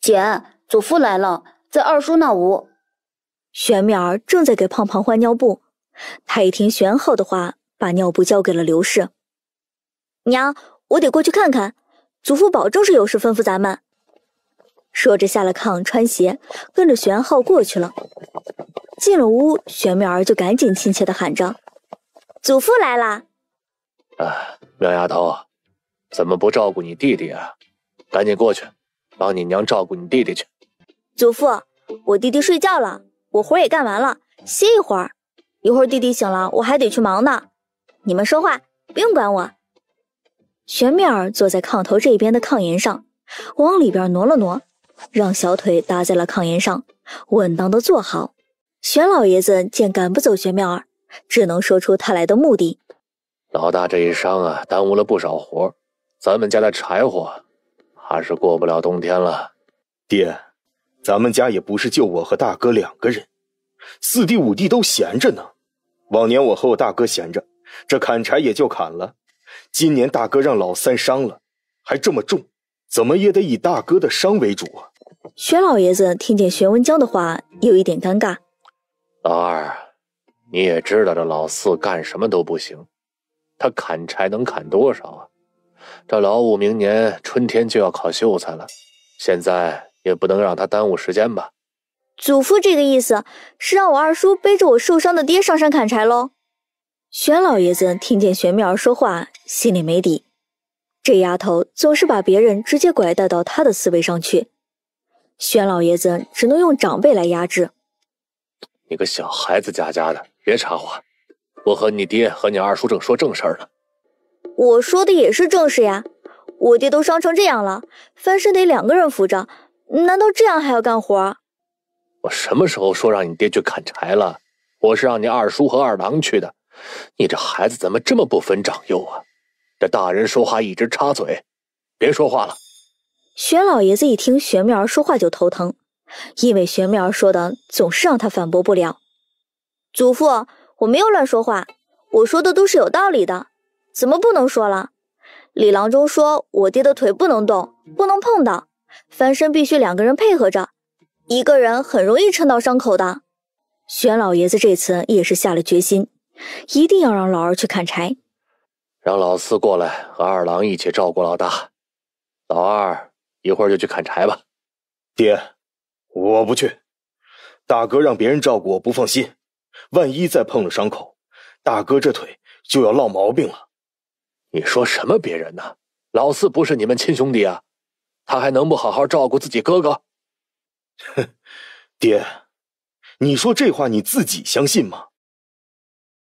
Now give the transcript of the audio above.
姐，祖父来了，在二叔那屋。玄妙儿正在给胖胖换尿布，他一听玄浩的话，把尿布交给了刘氏。娘，我得过去看看，祖父保证是有事吩咐咱们。说着下了炕，穿鞋，跟着玄浩过去了。进了屋，玄妙儿就赶紧亲切的喊着：“祖父来啦！”啊，妙丫头，怎么不照顾你弟弟啊？赶紧过去。帮你娘照顾你弟弟去，祖父，我弟弟睡觉了，我活也干完了，歇一会儿。一会儿弟弟醒了，我还得去忙呢。你们说话不用管我。玄妙儿坐在炕头这边的炕沿上，往里边挪了挪，让小腿搭在了炕沿上，稳当的坐好。玄老爷子见赶不走玄妙儿，只能说出他来的目的：老大这一伤啊，耽误了不少活，咱们家的柴火。怕是过不了冬天了，爹，咱们家也不是就我和大哥两个人，四弟五弟都闲着呢。往年我和我大哥闲着，这砍柴也就砍了。今年大哥让老三伤了，还这么重，怎么也得以大哥的伤为主啊。薛老爷子听见薛文江的话，有一点尴尬。老二，你也知道这老四干什么都不行，他砍柴能砍多少啊？这老五明年春天就要考秀才了，现在也不能让他耽误时间吧？祖父这个意思是让我二叔背着我受伤的爹上山砍柴喽。玄老爷子听见玄妙儿说话，心里没底。这丫头总是把别人直接拐带到他的思维上去。玄老爷子只能用长辈来压制。你个小孩子家家的，别插话。我和你爹和你二叔正说正事儿呢。我说的也是正事呀！我爹都伤成这样了，翻身得两个人扶着，难道这样还要干活？我什么时候说让你爹去砍柴了？我是让你二叔和二郎去的。你这孩子怎么这么不分长幼啊？这大人说话一直插嘴，别说话了。玄老爷子一听玄妙儿说话就头疼，因为玄妙儿说的总是让他反驳不了。祖父，我没有乱说话，我说的都是有道理的。怎么不能说了？李郎中说我爹的腿不能动，不能碰到，翻身必须两个人配合着，一个人很容易蹭到伤口的。玄老爷子这次也是下了决心，一定要让老二去砍柴，让老四过来和二郎一起照顾老大。老二一会儿就去砍柴吧。爹，我不去，大哥让别人照顾我不放心，万一再碰了伤口，大哥这腿就要落毛病了。你说什么别人呢？老四不是你们亲兄弟啊，他还能不好好照顾自己哥哥？哼，爹，你说这话你自己相信吗？